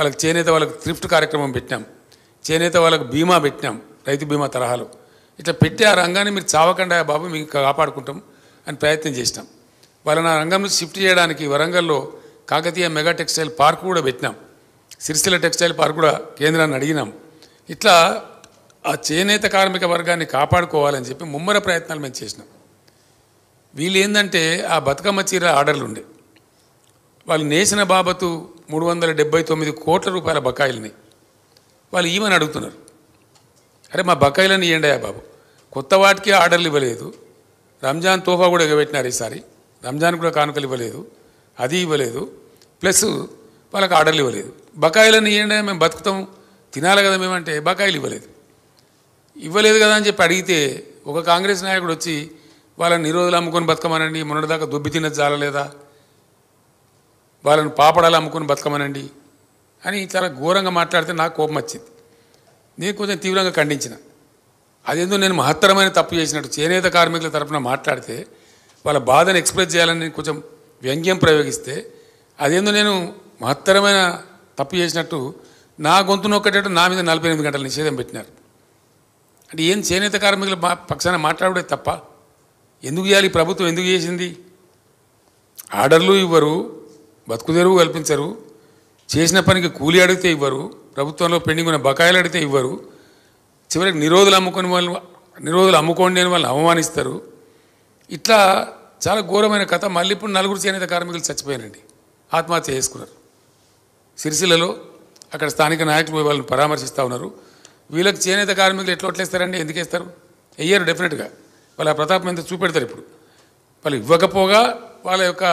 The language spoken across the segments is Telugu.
వాళ్ళకి చేనేత వాళ్ళకి థ్రిఫ్ట్ కార్యక్రమం పెట్టినాం చేనేత వాళ్ళకి బీమా పెట్టినాం రైతు బీమా తరహాలో ఇట్లా పెట్టి ఆ రంగాన్ని మీరు ఆ బాబు మీకు కాపాడుకుంటాం అని ప్రయత్నం చేసినాం వాళ్ళని ఆ రంగం షిఫ్ట్ చేయడానికి వరంగల్లో కాకతీయ మెగా టెక్స్టైల్ పార్క్ కూడా పెట్టినాం సిరిసిల్ల టెక్స్టైల్ పార్క్ కూడా కేంద్రాన్ని అడిగినాం ఇట్లా ఆ చేనేత కార్మిక వర్గాన్ని కాపాడుకోవాలని చెప్పి ముమ్మర ప్రయత్నాలు మేము చేసినాం వీళ్ళు ఏంటంటే ఆ బతుకమ్మ చీర ఆర్డర్లు ఉండే వాళ్ళు నేసిన బాబతు మూడు వందల డెబ్బై తొమ్మిది కోట్ల రూపాయల బకాయిలని వాళ్ళు ఈమెని అడుగుతున్నారు అరే మా బకాయిలని ఏండయా బాబు కొత్త వాటికి ఆర్డర్లు ఇవ్వలేదు రంజాన్ తోఫా కూడా ఎగబెట్టినారు ఈసారి రంజాన్ కూడా కానుకలు ఇవ్వలేదు అది ఇవ్వలేదు ప్లస్ వాళ్ళకి ఆర్డర్లు ఇవ్వలేదు బకాయిలని ఏండే మేము బతుకుతాం తినాలి కదా మేమంటే బకాయిలు ఇవ్వలేదు ఇవ్వలేదు కదా అని చెప్పి అడిగితే ఒక కాంగ్రెస్ నాయకుడు వచ్చి వాళ్ళని నిరోధులు అమ్ముకొని బతకమనండి మొన్నటిదాకా దుబ్బి తిన్నది జాలలేదా వాళ్ళను పాపడాలి అమ్ముకుని బతకమనండి అని చాలా ఘోరంగా మాట్లాడితే నాకు కోపం వచ్చింది నేను కొంచెం తీవ్రంగా ఖండించిన అదేందో నేను మహత్తరమైన తప్పు చేసినట్టు చేనేత కార్మికుల తరఫున మాట్లాడితే వాళ్ళ బాధను ఎక్స్ప్రెస్ చేయాలని కొంచెం వ్యంగ్యం ప్రయోగిస్తే అదేందో నేను మహత్తరమైన తప్పు చేసినట్టు నా గొంతు నొక్కటట్టు నా మీద నలభై ఎనిమిది గంటల నిషేధం పెట్టినారు అంటే ఏం చేనేత కార్మికుల పక్షాన మాట్లాడే తప్ప ఎందుకు చేయాలి ప్రభుత్వం ఎందుకు చేసింది ఆర్డర్లు ఇవ్వరు బతుకు తెరువు కల్పించరు చేసిన పనికి కూలీ అడిగితే ఇవ్వరు ప్రభుత్వంలో పెండింగ్ ఉన్న బకాయిలు అడిగితే ఇవ్వరు చివరికి నిరోధులు అమ్ముకుని వాళ్ళు నిరోధులు అమ్ముకోండి అని వాళ్ళని అవమానిస్తారు ఇట్లా చాలా ఘోరమైన కథ మళ్ళీ ఇప్పుడు నలుగురు చేనేత కార్మికులు చచ్చిపోయారండి ఆత్మహత్య చేసుకున్నారు సిరిసిల్లలో అక్కడ స్థానిక నాయకులు వాళ్ళని పరామర్శిస్తూ ఉన్నారు వీళ్ళకి చేనేత కార్మికులు ఎట్లా ఒట్లేస్తారండి ఎందుకు వేస్తారు వెయ్యారు డెఫినెట్గా వాళ్ళ ప్రతాపం ఎంత చూపెడతారు ఇప్పుడు వాళ్ళు ఇవ్వకపోగా వాళ్ళ యొక్క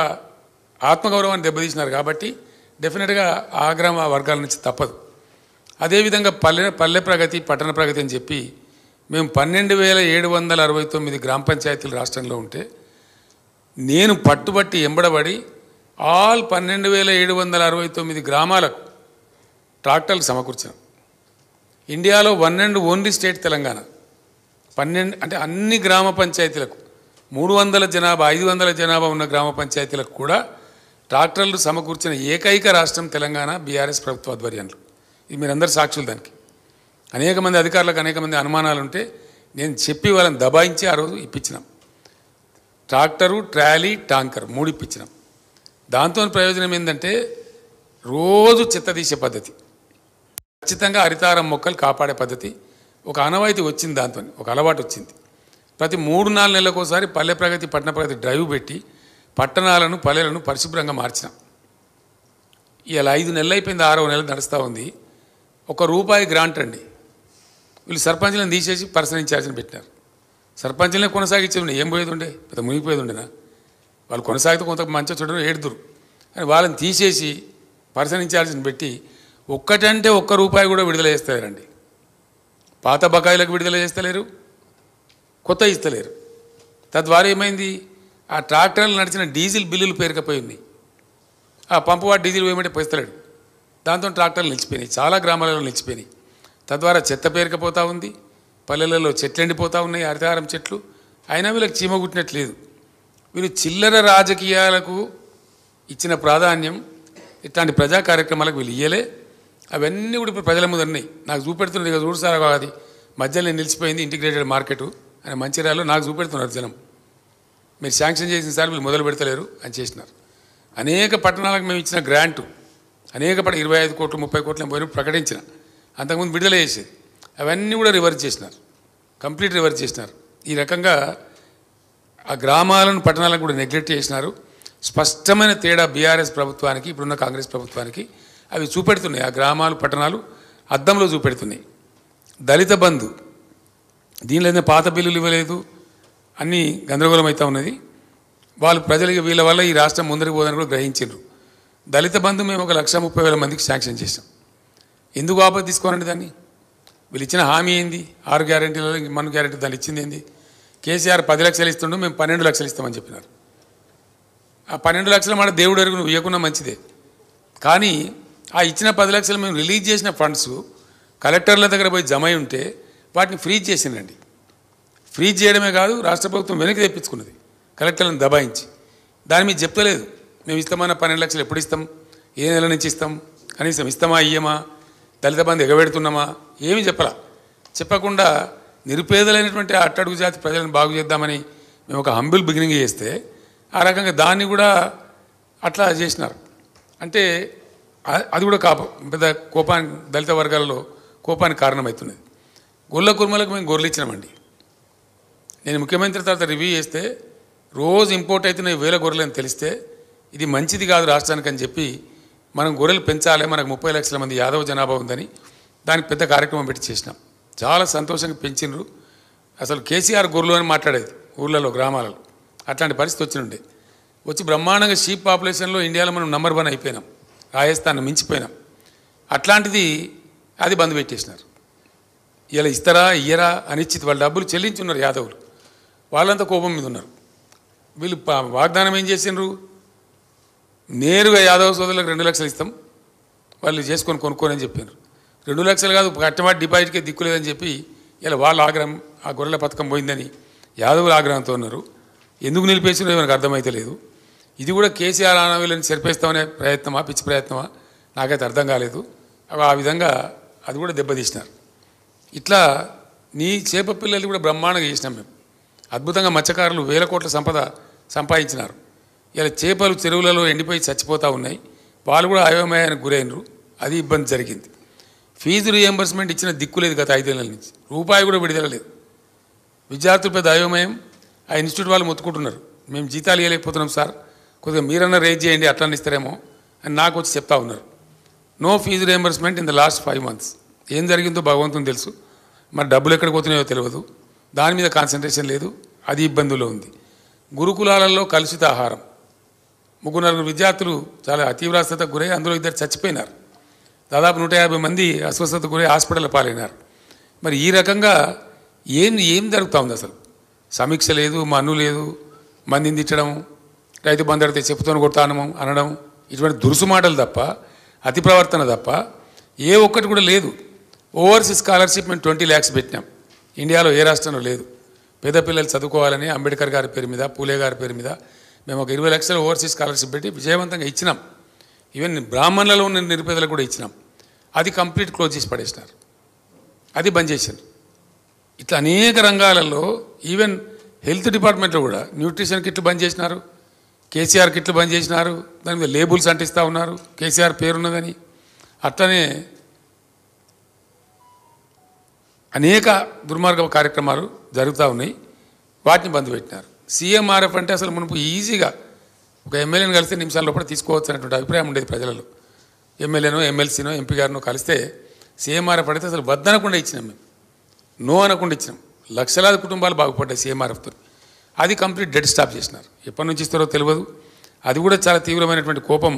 ఆత్మగౌరవాన్ని దెబ్బతీసినారు కాబట్టి డెఫినెట్గా గ్రామ వర్గాల నుంచి తప్పదు అదేవిధంగా పల్లె పల్లె ప్రగతి పట్టణ ప్రగతి అని చెప్పి మేము పన్నెండు వేల ఏడు వందల అరవై తొమ్మిది గ్రామ పంచాయతీలు రాష్ట్రంలో ఉంటే నేను పట్టుబట్టి ఎంబడబడి ఆల్ పన్నెండు వేల ఏడు వందల అరవై తొమ్మిది గ్రామాలకు ట్రాక్టర్లు సమకూర్చాను ఇండియాలో one and only state Telangana పన్నెండు అంటే అన్ని గ్రామ పంచాయతీలకు మూడు వందల జనాభా ఐదు వందల జనాభా ఉన్న గ్రామ పంచాయతీలకు కూడా ట్రాక్టర్లు సమకూర్చిన ఏకైక రాష్ట్రం తెలంగాణ బీఆర్ఎస్ ప్రభుత్వ ఆధ్వర్యంలో ఇది మీరందరూ సాక్షులు దానికి అనేక మంది అధికారులకు అనేక మంది అనుమానాలు ఉంటే నేను చెప్పి వాళ్ళని దబాయించి ఆ రోజు ఇప్పించినాం ట్రాక్టరు ట్రాలీ ట్యాంకర్ మూడు ఇప్పించినాం దాంతో ప్రయోజనం ఏంటంటే రోజు చెత్త తీసే పద్ధతి ఖచ్చితంగా హరితారం మొక్కలు కాపాడే పద్ధతి ఒక అనవాయితీ వచ్చింది దాంతో ఒక అలవాటు వచ్చింది ప్రతి మూడు నాలుగు నెలలకోసారి పల్లె ప్రగతి పట్టణ ప్రగతి డ్రైవ్ పెట్టి పట్టణాలను పల్లెలను పరిశుభ్రంగా మార్చినాం ఇలా ఐదు నెలలు అయిపోయింది ఆరో నెలలు నడుస్తూ ఉంది ఒక రూపాయి గ్రాంట్ అండి వీళ్ళు సర్పంచ్లను తీసేసి పర్సనల్ ఇన్ఛార్జ్ని పెట్టినారు సర్పంచ్లనే కొనసాగించేది ఏం పోయేది ఉండే పెద్ద మునిగిపోయేది ఉండేనా వాళ్ళు కొనసాగితే కొంత మంచి చూడడం ఏడుదురు కానీ వాళ్ళని తీసేసి పర్సన్ ఇన్ఛార్జ్ని పెట్టి ఒక్కటంటే ఒక్క రూపాయి కూడా విడుదల చేస్తారండి పాత బకాయిలకు విడుదల చేస్తలేరు కొత్త ఇస్తలేరు తద్వారా ఏమైంది ఆ ట్రాక్టర్లు నడిచిన డీజిల్ బిల్లులు పేరుకపోయింది ఆ పంపువాడు డీజిల్ పోయమంటే పోయిస్తలేడు దాంతో ట్రాక్టర్లు నిలిచిపోయినాయి చాలా గ్రామాలలో నిలిచిపోయినాయి తద్వారా చెత్త పేరుకపోతూ ఉంది పల్లెలలో చెట్లు ఎండిపోతూ ఉన్నాయి హరితహారం చెట్లు అయినా వీళ్ళకి చీమ కుట్టినట్లేదు వీళ్ళు చిల్లర రాజకీయాలకు ఇచ్చిన ప్రాధాన్యం ఇట్లాంటి ప్రజా కార్యక్రమాలకు వీళ్ళు ఇయ్యలే అవన్నీ కూడా ఇప్పుడు ప్రజల ముందు ఉన్నాయి నాకు చూపెడుతున్నది చూడు సార్ అది మధ్యలో నిలిచిపోయింది ఇంటిగ్రేటెడ్ మార్కెట్ అనే మంచిర్యాలలో నాకు చూపెడుతున్నారు జనం మీరు శాంక్షన్ చేసిన సార్ వీళ్ళు మొదలు పెడతలేరు అని చేసినారు అనేక పట్టణాలకు మేము ఇచ్చిన గ్రాంటు అనేక పట్ల ఇరవై ఐదు కోట్లు ముప్పై కోట్లు పోయిన ప్రకటించిన అంతకుముందు విడుదల చేసేది అవన్నీ కూడా రివర్స్ చేసినారు కంప్లీట్ రివర్స్ చేసినారు ఈ రకంగా ఆ గ్రామాలను పట్టణాలను కూడా నెగ్లెక్ట్ చేసినారు స్పష్టమైన తేడా బీఆర్ఎస్ ప్రభుత్వానికి ఇప్పుడున్న కాంగ్రెస్ ప్రభుత్వానికి అవి చూపెడుతున్నాయి ఆ గ్రామాలు పట్టణాలు అద్దంలో చూపెడుతున్నాయి దళిత బంధు దీనిలో పాత బిల్లులు ఇవ్వలేదు అన్నీ గందరగోళం ఉన్నది వాళ్ళు ప్రజలకి వీళ్ళ వల్ల ఈ రాష్ట్రం ముందరికి పోదని కూడా గ్రహించారు దళిత బంధు మేము ఒక లక్ష ముప్పై వేల మందికి శాంక్షన్ చేసాం ఎందుకు ఆపద తీసుకోనండి దాన్ని వీళ్ళు ఇచ్చిన హామీ ఏంది ఆరు గ్యారంటీలలో మన గ్యారెంటీ దాన్ని ఇచ్చింది ఏంది కేసీఆర్ పది లక్షలు ఇస్తుండే మేము పన్నెండు లక్షలు ఇస్తామని చెప్పినారు ఆ పన్నెండు లక్షలు మాట దేవుడు అరుగు నువ్వు మంచిదే కానీ ఆ ఇచ్చిన పది లక్షలు మేము రిలీజ్ చేసిన ఫండ్స్ కలెక్టర్ల దగ్గర పోయి జమ ఉంటే వాటిని ఫ్రీజ్ చేసిందండి ఫ్రీ చేయడమే కాదు రాష్ట్ర ప్రభుత్వం వెనక్కి తెప్పించుకున్నది కలెక్టర్లను దబాయించి దాని మీద చెప్తలేదు మేము ఇస్తామన్న పన్నెండు లక్షలు ఎప్పుడు ఇస్తాం ఏ నెల నుంచి ఇస్తాం కనీసం ఇస్తామా ఇయ్యమా దళిత బంధు ఎగబెడుతున్నామా ఏమీ చెప్పలా చెప్పకుండా నిరుపేదలైనటువంటి అట్టడుగు జాతి ప్రజలను బాగు చేద్దామని మేము ఒక హంబుల్ బిగినింగ్ చేస్తే ఆ రకంగా దాన్ని కూడా అట్లా చేసినారు అంటే అది కూడా కాప పెద్ద కోపానికి దళిత వర్గాలలో కోపానికి కారణమవుతున్నది గొల్ల కుర్మలకు మేము గొర్రెలు ఇచ్చినామండి నేను ముఖ్యమంత్రి తర్వాత రివ్యూ చేస్తే రోజు ఇంపోర్ట్ నేను వేల గొర్రెలని తెలిస్తే ఇది మంచిది కాదు రాష్ట్రానికి అని చెప్పి మనం గొర్రెలు పెంచాలి మనకు ముప్పై లక్షల మంది యాదవ జనాభా ఉందని దానికి పెద్ద కార్యక్రమం పెట్టి చేసినాం చాలా సంతోషంగా పెంచినరు అసలు కేసీఆర్ గొర్రెలు అని మాట్లాడేది ఊర్లలో గ్రామాలలో అట్లాంటి పరిస్థితి వచ్చినుండే వచ్చి బ్రహ్మాండంగా షీప్ పాపులేషన్లో ఇండియాలో మనం నంబర్ వన్ అయిపోయినాం రాజస్థాన్ మించిపోయినాం అట్లాంటిది అది బంద్ పెట్టేసినారు ఇలా ఇస్తారా ఇయ్యరా అనిచ్చితి వాళ్ళ డబ్బులు చెల్లించున్నారు యాదవులు వాళ్ళంతా కోపం మీద ఉన్నారు వీళ్ళు వాగ్దానం ఏం చేసినారు నేరుగా యాదవ సోదరులకు రెండు లక్షలు ఇస్తాం వాళ్ళు చేసుకొని కొనుక్కోనని చెప్పారు రెండు లక్షలు కాదు కట్టమాట డిపాజిట్కే దిక్కులేదని చెప్పి ఇలా వాళ్ళ ఆగ్రహం ఆ గొర్రెల పథకం పోయిందని యాదవులు ఆగ్రహంతో ఉన్నారు ఎందుకు నిలిపేసినో మనకు అర్థమైతే లేదు ఇది కూడా కేసీఆర్ వీళ్ళని సరిపేస్తామనే ప్రయత్నమా పిచ్చి ప్రయత్నమా నాకైతే అర్థం కాలేదు ఆ విధంగా అది కూడా దెబ్బతీసినారు ఇట్లా నీ చేప పిల్లలు కూడా బ్రహ్మాండంగా చేసినాం మేము అద్భుతంగా మత్స్యకారులు వేల కోట్ల సంపద సంపాదించినారు ఇలా చేపలు చెరువులలో ఎండిపోయి చచ్చిపోతూ ఉన్నాయి వాళ్ళు కూడా అయోమయానికి గురైనరు అది ఇబ్బంది జరిగింది ఫీజు రియంబర్స్మెంట్ ఇచ్చిన దిక్కులేదు గత ఐదు నెలల నుంచి రూపాయి కూడా విడుదల లేదు విద్యార్థులు పెద్ద అయోమయం ఆ ఇన్స్టిట్యూట్ వాళ్ళు మొత్తుకుంటున్నారు మేము జీతాలు ఇవ్వలేకపోతున్నాం సార్ కొద్దిగా మీరన్నా రేజ్ చేయండి అట్లా ఇస్తారేమో అని నాకు వచ్చి చెప్తా ఉన్నారు no fee reimbursement in the last five months ఏం జరిగిందో భగవంతుని తెలుసు మరి డబ్బులు ఎక్కడికి పోతున్నాయో తెలియదు దాని మీద కాన్సన్ట్రేషన్ లేదు అది ఇబ్బందుల్లో ఉంది గురుకులాలలో కలుషిత ఆహారం ముగ్గురు నలుగురు విద్యార్థులు చాలా అతీవ్రాస్యతకు గురై అందులో ఇద్దరు చచ్చిపోయినారు దాదాపు నూట యాభై మంది అస్వస్థతకు గురై హాస్పిటల్ పాలైనారు మరి ఈ రకంగా ఏం ఏం జరుగుతూ ఉంది అసలు సమీక్ష లేదు మన్ను లేదు మందిని తిట్టడం రైతు బంధు అడితే చెప్పుతోని కొడతానము అనడం ఇటువంటి దురుసు మాటలు తప్ప అతి ప్రవర్తన తప్ప ఏ ఒక్కటి కూడా లేదు ఓవర్సీస్ స్కాలర్షిప్ మేము ట్వంటీ ల్యాక్స్ పెట్టినాం ఇండియాలో ఏ రాష్ట్రంలో లేదు పేద పిల్లలు చదువుకోవాలని అంబేద్కర్ గారి పేరు మీద పూలే గారి పేరు మీద మేము ఒక ఇరవై లక్షల ఓవర్సీస్ స్కాలర్షిప్ పెట్టి విజయవంతంగా ఇచ్చినాం ఈవెన్ బ్రాహ్మణులలో ఉన్న నిరుపేదలకు కూడా ఇచ్చినాం అది కంప్లీట్ క్లోజ్ చేసి పడేసినారు అది బంద్ చేశారు ఇట్లా అనేక రంగాలలో ఈవెన్ హెల్త్ డిపార్ట్మెంట్లో కూడా న్యూట్రిషన్ కిట్లు బంద్ చేసినారు కేసీఆర్ కిట్లు బంద్ చేసినారు దాని మీద లేబుల్స్ అంటిస్తూ ఉన్నారు కేసీఆర్ పేరున్నదని అట్లనే అనేక దుర్మార్గ కార్యక్రమాలు జరుగుతూ ఉన్నాయి వాటిని బంద్ పెట్టినారు సీఎంఆర్ఎఫ్ అంటే అసలు మనకు ఈజీగా ఒక ఎమ్మెల్యేను కలిస్తే నిమిషాల లోపల తీసుకోవచ్చు అనేటువంటి అభిప్రాయం ఉండేది ప్రజలలో ఎమ్మెల్యేనో ఎమ్మెల్సీనో ఎంపీ గారినో కలిస్తే సీఎంఆర్ఎఫ్ అడిగితే అసలు వద్దనకుండా ఇచ్చినాం మేము నో అనకుండా ఇచ్చినాం లక్షలాది కుటుంబాలు బాగుపడ్డాయి సీఎంఆర్ఎఫ్తో అది కంప్లీట్ డెడ్ స్టాప్ చేసినారు ఎప్పటి నుంచి ఇస్తారో తెలియదు అది కూడా చాలా తీవ్రమైనటువంటి కోపం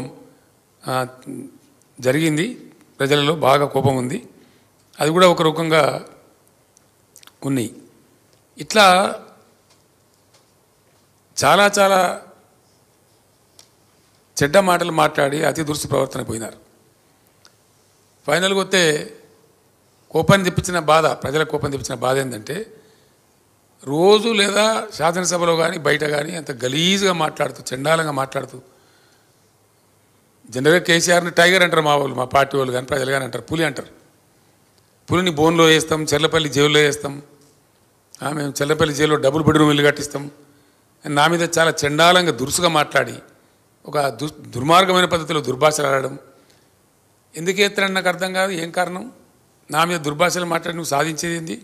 జరిగింది ప్రజలలో బాగా కోపం ఉంది అది కూడా ఒక రకంగా ఉన్నాయి ఇట్లా చాలా చాలా చెడ్డ మాటలు మాట్లాడి అతి దృష్టి ప్రవర్తన పోయినారు ఫైనల్గా వస్తే కోపాన్ని తెప్పించిన బాధ ప్రజల కోపం తెప్పించిన బాధ ఏంటంటే రోజు లేదా శాసనసభలో కానీ బయట కానీ అంత గలీజ్గా మాట్లాడుతూ చండాలంగా మాట్లాడుతూ జనరల్గా కేసీఆర్ని టైగర్ అంటారు మా వాళ్ళు మా పార్టీ వాళ్ళు కానీ ప్రజలు కానీ అంటారు పులి అంటారు పులిని బోన్లో వేస్తాం చెర్లపల్లి జైల్లో వేస్తాం మేము చెల్లపల్లి జైల్లో డబుల్ బెడ్రూమ్ ఇల్లు కట్టిస్తాం నా మీద చాలా చండాలంగా దురుసుగా మాట్లాడి ఒక దు దుర్మార్గమైన పద్ధతిలో దుర్భాషలు ఆడడం ఎందుకు ఎత్తారని నాకు అర్థం కాదు ఏం కారణం నా మీద దుర్భాషలు మాట్లాడి నువ్వు సాధించేది ఏంది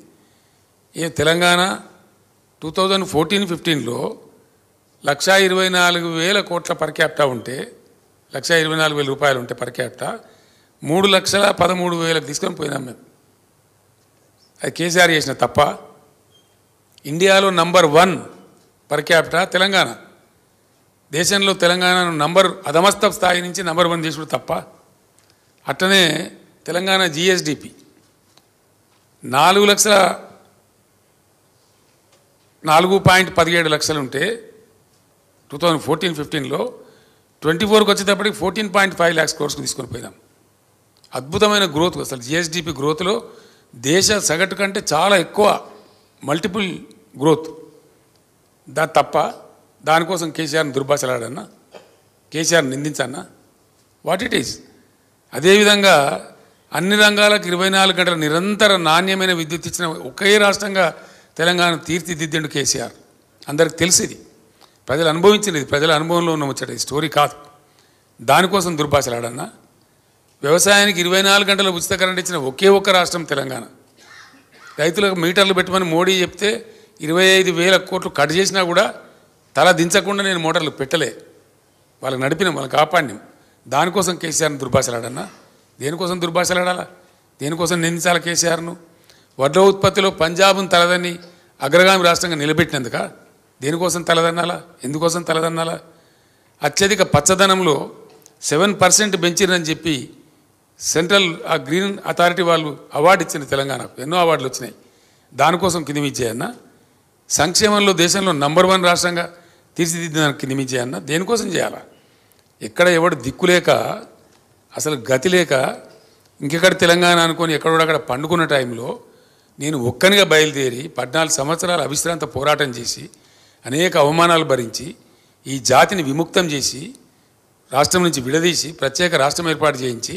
ఏ తెలంగాణ టూ థౌజండ్ ఫోర్టీన్ ఫిఫ్టీన్లో లక్షా ఇరవై నాలుగు వేల కోట్ల పరికేప్ట ఉంటే లక్ష ఇరవై నాలుగు వేల రూపాయలు ఉంటే పరికేప్ట మూడు లక్షల పదమూడు వేలకు తీసుకొని పోయినాం మేము అది కేసీఆర్ చేసిన తప్ప ఇండియాలో number one per capita Telangana దేశంలో తెలంగాణను నంబర్ అధమస్త స్థాయి నుంచి నంబర్ వన్ తీసుకుడు తప్ప అట్టనే తెలంగాణ జిఎస్డిపి నాలుగు లక్షల నాలుగు పాయింట్ పదిహేడు లక్షలు ఉంటే టూ థౌజండ్ ఫోర్టీన్ ఫిఫ్టీన్లో ట్వంటీ ఫోర్కి వచ్చేటప్పటికి ఫోర్టీన్ పాయింట్ ఫైవ్ ల్యాక్స్ కోర్స్కి తీసుకొని పోయినాం అద్భుతమైన గ్రోత్ అసలు జిఎస్డిపి గ్రోత్లో దేశ సగటు కంటే చాలా ఎక్కువ మల్టిపుల్ గ్రోత్ దా తప్ప దానికోసం కేసీఆర్ని దుర్భాషలాడన్నా కేసీఆర్ని నిందించన్నా వాట్ ఇట్ ఈస్ అదేవిధంగా అన్ని రంగాలకు ఇరవై నాలుగు గంటల నిరంతర నాణ్యమైన విద్యుత్ ఇచ్చిన ఒకే రాష్ట్రంగా తెలంగాణ తీర్చిదిద్దిండు కేసీఆర్ అందరికి తెలిసింది ప్రజలు అనుభవించినది ప్రజల అనుభవంలో ఉన్న వచ్చాడు ఈ స్టోరీ కాదు దానికోసం దుర్భాషలాడన్నా వ్యవసాయానికి ఇరవై నాలుగు గంటల ఉచిత కరెంట్ ఇచ్చిన ఒకే ఒక్క రాష్ట్రం తెలంగాణ రైతులకు మీటర్లు పెట్టమని మోడీ చెప్తే ఇరవై ఐదు వేల కోట్లు కట్ చేసినా కూడా తల దించకుండా నేను మోటార్లు పెట్టలే వాళ్ళకి నడిపినాం వాళ్ళకి కాపాడినాం దానికోసం కేసీఆర్ని దుర్భాషలాడన్నా దేనికోసం దుర్భాషలాడాలా దేనికోసం నిందించాలి కేసీఆర్ను వడ్ల ఉత్పత్తిలో పంజాబ్ను తలదని అగ్రగామి రాష్ట్రంగా నిలబెట్టినందుక దేనికోసం తలదన్నాలా ఎందుకోసం తలదన్నాలా అత్యధిక పచ్చదనంలో సెవెన్ పర్సెంట్ పెంచిరని చెప్పి సెంట్రల్ ఆ గ్రీన్ అథారిటీ వాళ్ళు అవార్డు ఇచ్చిన తెలంగాణకు ఎన్నో అవార్డులు వచ్చినాయి దానికోసం కింది విజయన్నా సంక్షేమంలో దేశంలో నంబర్ వన్ రాష్ట్రంగా తీర్చిదిద్దడానికి నిమించే అన్న దేనికోసం చేయాలా ఎక్కడ ఎవడు దిక్కులేక అసలు గతి లేక ఇంకెక్కడ తెలంగాణ అనుకొని ఎక్కడో అక్కడ పండుకున్న టైంలో నేను ఒక్కనిగా బయలుదేరి పద్నాలుగు సంవత్సరాల అవిశ్రాంత పోరాటం చేసి అనేక అవమానాలు భరించి ఈ జాతిని విముక్తం చేసి రాష్ట్రం నుంచి విడదీసి ప్రత్యేక రాష్ట్రం ఏర్పాటు చేయించి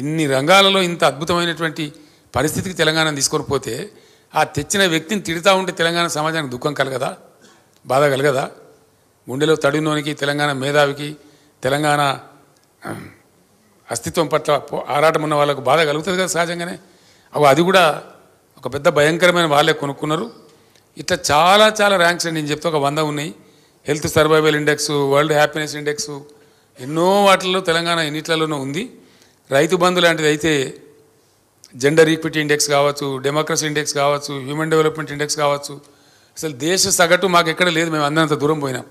ఇన్ని రంగాలలో ఇంత అద్భుతమైనటువంటి పరిస్థితికి తెలంగాణ తీసుకొని పోతే ఆ తెచ్చిన వ్యక్తిని తిడతా ఉంటే తెలంగాణ సమాజానికి దుఃఖం కలగదా బాధ కలగదా గుండెలో తడినోనికి తెలంగాణ మేధావికి తెలంగాణ అస్తిత్వం పట్ల ఆరాటం ఉన్న వాళ్ళకు బాధ కలుగుతుంది కదా సహజంగానే అవి అది కూడా ఒక పెద్ద భయంకరమైన వాళ్ళే కొనుక్కున్నారు ఇట్లా చాలా చాలా ర్యాంక్స్ అండి నేను చెప్తే ఒక వంద ఉన్నాయి health survival index world happiness index ఎన్నో వాటిల్లో తెలంగాణ ఎన్నిట్లలోనూ ఉంది రైతు బంధు లాంటిది అయితే జెండర్ ఈక్విటీ ఇండెక్స్ కావచ్చు డెమోక్రసీ ఇండెక్స్ కావచ్చు హ్యూమన్ డెవలప్మెంట్ ఇండెక్స్ కావచ్చు అసలు దేశ సగటు మాకు ఎక్కడ లేదు మేము అందరంత దూరం పోయినాం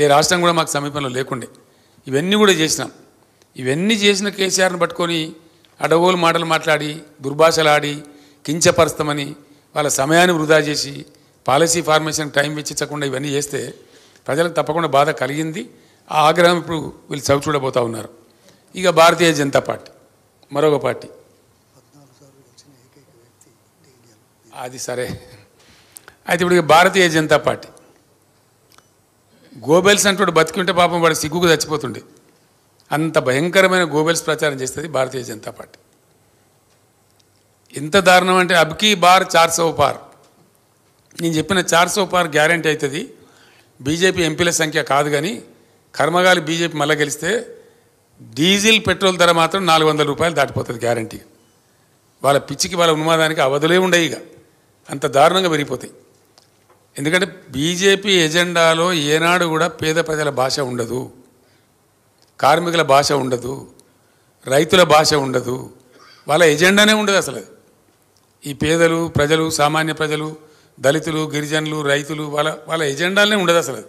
ఏ రాష్ట్రం కూడా మాకు సమీపంలో లేకుండే ఇవన్నీ కూడా చేసినాం ఇవన్నీ చేసిన కేసీఆర్ని పట్టుకొని అడగోలు మాటలు మాట్లాడి దుర్భాషలాడి కించపరుస్తామని వాళ్ళ సమయాన్ని వృధా చేసి పాలసీ ఫార్మేషన్ టైం వెచ్చించకుండా ఇవన్నీ చేస్తే ప్రజలకు తప్పకుండా బాధ కలిగింది ఆ ఆగ్రహం ఇప్పుడు వీళ్ళు చవి చూడబోతూ ఉన్నారు ఇక భారతీయ జనతా పార్టీ మరొక పార్టీ అది సరే అయితే ఇప్పుడు భారతీయ జనతా పార్టీ గోబెల్స్ అంటూ బతికుంటే పాపం వాడు సిగ్గుకు చచ్చిపోతుండే అంత భయంకరమైన గోబెల్స్ ప్రచారం చేస్తుంది భారతీయ జనతా పార్టీ ఎంత దారుణం అంటే అబ్కి బార్ చార్సో పార్ నేను చెప్పిన చార్సో పార్ గ్యారంటీ అవుతుంది బీజేపీ ఎంపీల సంఖ్య కాదు కానీ కర్మగాలి బీజేపీ మళ్ళీ గెలిస్తే డీజిల్ పెట్రోల్ ధర మాత్రం నాలుగు వందల రూపాయలు దాటిపోతుంది గ్యారంటీ వాళ్ళ పిచ్చికి వాళ్ళ ఉన్మాదానికి అవధులే ఉండయి ఇక అంత దారుణంగా పెరిగిపోతాయి ఎందుకంటే బీజేపీ ఎజెండాలో ఏనాడు కూడా పేద ప్రజల భాష ఉండదు కార్మికుల భాష ఉండదు రైతుల భాష ఉండదు వాళ్ళ ఎజెండానే ఉండదు అసలు ఈ పేదలు ప్రజలు సామాన్య ప్రజలు దళితులు గిరిజనులు రైతులు వాళ్ళ వాళ్ళ ఎజెండాలనే ఉండదు అసలు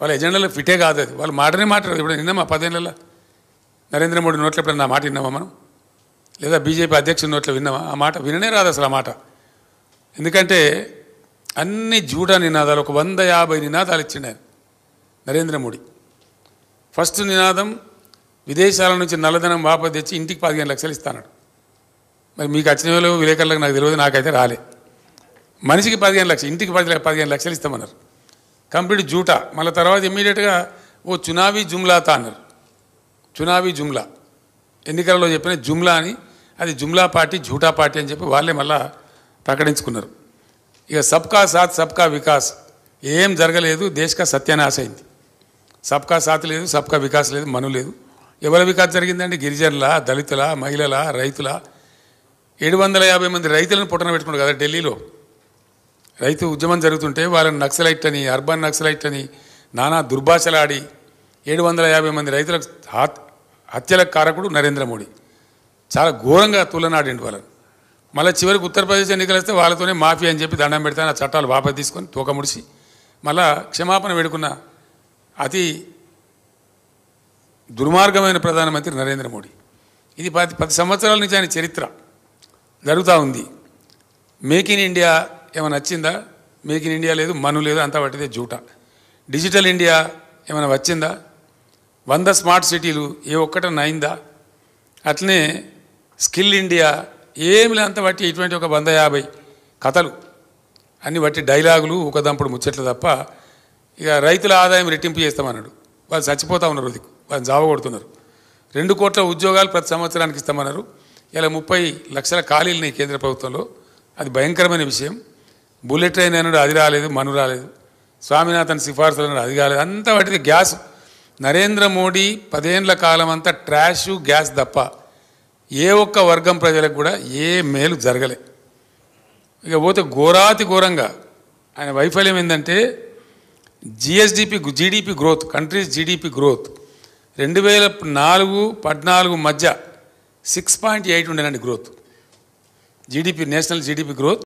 వాళ్ళ ఎజెండాలో ఫిటే కాదు అది వాళ్ళు మాటనే మాట్లాడదు ఇప్పుడు నిన్నమా పదేళ్ళ నరేంద్ర మోడీ నోట్లో ఎప్పుడైనా మాట విన్నామా మనం లేదా బీజేపీ అధ్యక్షుడి నోట్లో విన్నామా ఆ మాట విననే రాదు అసలు ఆ మాట ఎందుకంటే అన్ని జూడ నినాదాలు ఒక వంద యాభై నినాదాలు ఇచ్చిండు నరేంద్ర మోడీ ఫస్ట్ నినాదం విదేశాల నుంచి నల్లధనం వాపసు తెచ్చి ఇంటికి పదిహేను లక్షలు ఇస్తానడు మరి మీకు వచ్చిన వాళ్ళు విలేకరులకు నాకు తెలియదు నాకైతే రాలే మనిషికి పదిహేను లక్షలు ఇంటికి పది పదిహేను లక్షలు ఇస్తామన్నారు కంప్లీట్ జూటా మళ్ళీ తర్వాత ఇమీడియట్గా ఓ చునావీ తా అన్నారు చునావీ జుమ్లా ఎన్నికలలో చెప్పిన జుమ్లా అని అది జుమ్లా పార్టీ జూటా పార్టీ అని చెప్పి వాళ్ళే మళ్ళీ ప్రకటించుకున్నారు ఇక సబ్కా సాత్ సబ్కా వికాస్ ఏం జరగలేదు దేశకా సత్యానాశ అయింది సబ్కా సాత్ లేదు సబ్కా వికాస్ లేదు మను లేదు ఎవరి వికాస్ జరిగిందంటే గిరిజనుల దళితుల మహిళల రైతుల ఏడు వందల యాభై మంది రైతులను పుట్టన పెట్టుకున్నారు కదా ఢిల్లీలో రైతు ఉద్యమం జరుగుతుంటే వాళ్ళని నక్సలైట్ అని అర్బన్ నక్సలైట్ అని నానా దుర్భాషలాడి ఏడు వందల యాభై మంది రైతులకు హత్యలకు కారకుడు నరేంద్ర మోడీ చాలా ఘోరంగా తులనాడిండు వాళ్ళని మళ్ళీ చివరికి ఉత్తరప్రదేశ్ ఎన్నికలు వస్తే వాళ్ళతోనే మాఫీ అని చెప్పి దండం పెడతాను ఆ చట్టాలు వాపస్ తీసుకొని తూకముడిచి మళ్ళీ క్షమాపణ వేడుకున్న అతి దుర్మార్గమైన ప్రధానమంత్రి నరేంద్ర మోడీ ఇది పది పది సంవత్సరాల నుంచి ఆయన చరిత్ర జరుగుతూ ఉంది మేక్ ఇన్ ఇండియా ఏమైనా వచ్చిందా మేక్ ఇన్ ఇండియా లేదు మను లేదు అంతా పట్టిదే జూట డిజిటల్ ఇండియా ఏమైనా వచ్చిందా వంద స్మార్ట్ సిటీలు ఏ ఒక్కటన్నా అయిందా అట్లనే స్కిల్ ఇండియా ఏమి లేంత బట్టి ఇటువంటి ఒక వంద యాభై కథలు అన్ని బట్టి డైలాగులు దంపుడు ముచ్చట్లు తప్ప ఇక రైతుల ఆదాయం రెట్టింపు చేస్తామన్నాడు వాళ్ళు చచ్చిపోతూ ఉన్నారు అది వాళ్ళు జావ కొడుతున్నారు రెండు కోట్ల ఉద్యోగాలు ప్రతి సంవత్సరానికి ఇస్తామన్నారు ఇలా ముప్పై లక్షల ఖాళీలు కేంద్ర ప్రభుత్వంలో అది భయంకరమైన విషయం బుల్లెట్ ట్రైన్ అన్నాడు అది రాలేదు మను రాలేదు స్వామినాథన్ సిఫార్సులు అన్నాడు అది కాలేదు అంత వాటిది గ్యాస్ నరేంద్ర మోడీ పదేండ్ల కాలం అంతా ట్రాషు గ్యాస్ తప్ప ఏ ఒక్క వర్గం ప్రజలకు కూడా ఏ మేలు జరగలే ఇక పోతే ఘోరాతి ఘోరంగా ఆయన వైఫల్యం ఏంటంటే GSDP GDP growth countries GDP growth రెండు వేల నాలుగు పద్నాలుగు మధ్య సిక్స్ పాయింట్ ఎయిట్ ఉండేనండి growth GDP national GDP growth